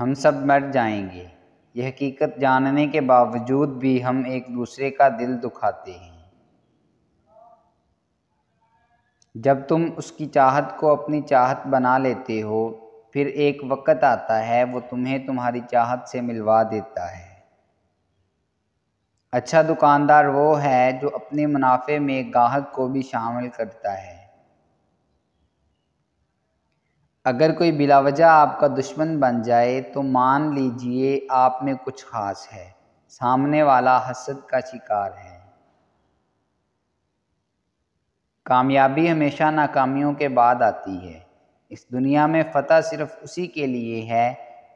हम सब मर जाएंगे यह हकीकत जानने के बावजूद भी हम एक दूसरे का दिल दुखाते हैं जब तुम उसकी चाहत को अपनी चाहत बना लेते हो फिर एक वक़्त आता है वो तुम्हें तुम्हारी चाहत से मिलवा देता है अच्छा दुकानदार वो है जो अपने मुनाफे में गाहक को भी शामिल करता है अगर कोई बिलावजह आपका दुश्मन बन जाए तो मान लीजिए आप में कुछ खास है सामने वाला हसद का शिकार है कामयाबी हमेशा नाकामियों के बाद आती है इस दुनिया में फतह सिर्फ उसी के लिए है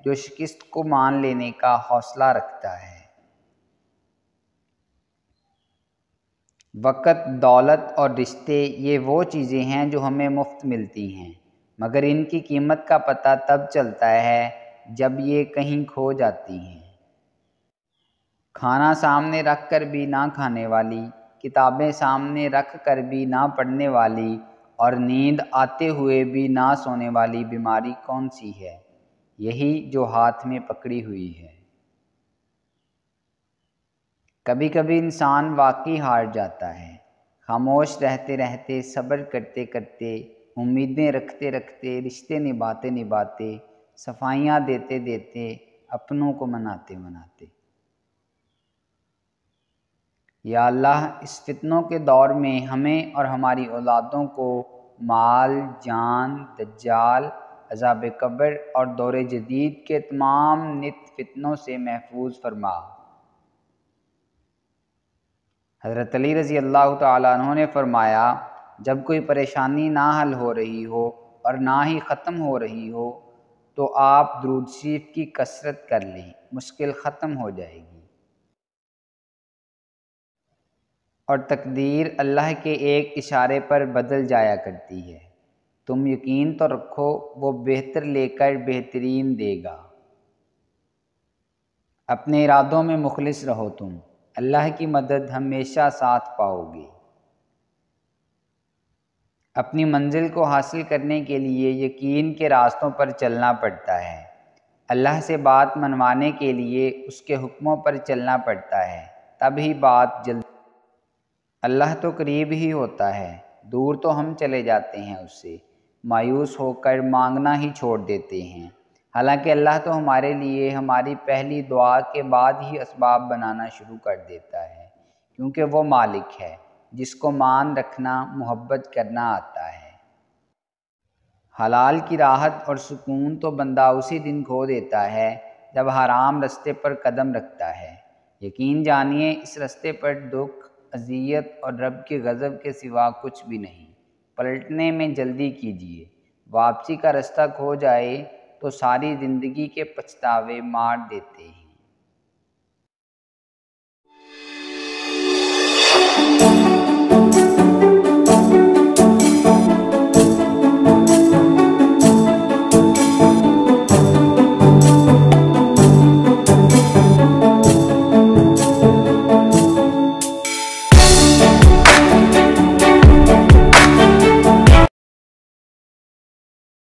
जो शिकस्त को मान लेने का हौसला रखता है वक़्त दौलत और रिश्ते ये वो चीज़ें हैं जो हमें मुफ्त मिलती हैं मगर इनकी कीमत का पता तब चलता है जब ये कहीं खो जाती हैं खाना सामने रख कर भी ना खाने वाली किताबें सामने रख कर भी ना पढ़ने वाली और नींद आते हुए भी ना सोने वाली बीमारी कौन सी है यही जो हाथ में पकड़ी हुई है कभी कभी इंसान वाकई हार जाता है खामोश रहते रहते सब्र करते करते उम्मीदें रखते रखते रिश्ते निभाते निभाते सफाइयाँ देते देते अपनों को मनाते मनाते या अल्लाह इस फितनों के दौर में हमें और हमारी औलादों को माल जान दज्जाल अजाब कब्र और दौर जदीद के तमाम नित फितनों से महफूज फरमा हज़रत अली रज़ी अल्लाह तहों ने फरमाया जब कोई परेशानी ना हल हो रही हो और ना ही ख़त्म हो रही हो तो आप दरूद शरीफ की कसरत कर लें मुश्किल ख़त्म हो जाएगी और तकदीर अल्लाह के एक इशारे पर बदल जाया करती है तुम यकीन तो रखो वो बेहतर लेकर बेहतरीन देगा अपने इरादों में मुखलिस रहो तुम अल्लाह की मदद हमेशा साथ पाओगे अपनी मंजिल को हासिल करने के लिए यकीन के रास्तों पर चलना पड़ता है अल्लाह से बात मनवाने के लिए उसके हुक्मों पर चलना पड़ता है तभी बात जल्द अल्लाह तो करीब ही होता है दूर तो हम चले जाते हैं उससे मायूस होकर मांगना ही छोड़ देते हैं हालांकि अल्लाह तो हमारे लिए हमारी पहली दुआ के बाद ही इसबाब बनाना शुरू कर देता है क्योंकि वो मालिक है जिसको मान रखना मोहब्बत करना आता है हलाल की राहत और सुकून तो बंदा उसी दिन खो देता है जब हराम रस्ते पर कदम रखता है यकीन जानिए इस रस्ते पर दुख अजियत और रब के गज़ब के सिवा कुछ भी नहीं पलटने में जल्दी कीजिए वापसी का रास्ता खो जाए तो सारी ज़िंदगी के पछतावे मार देते हैं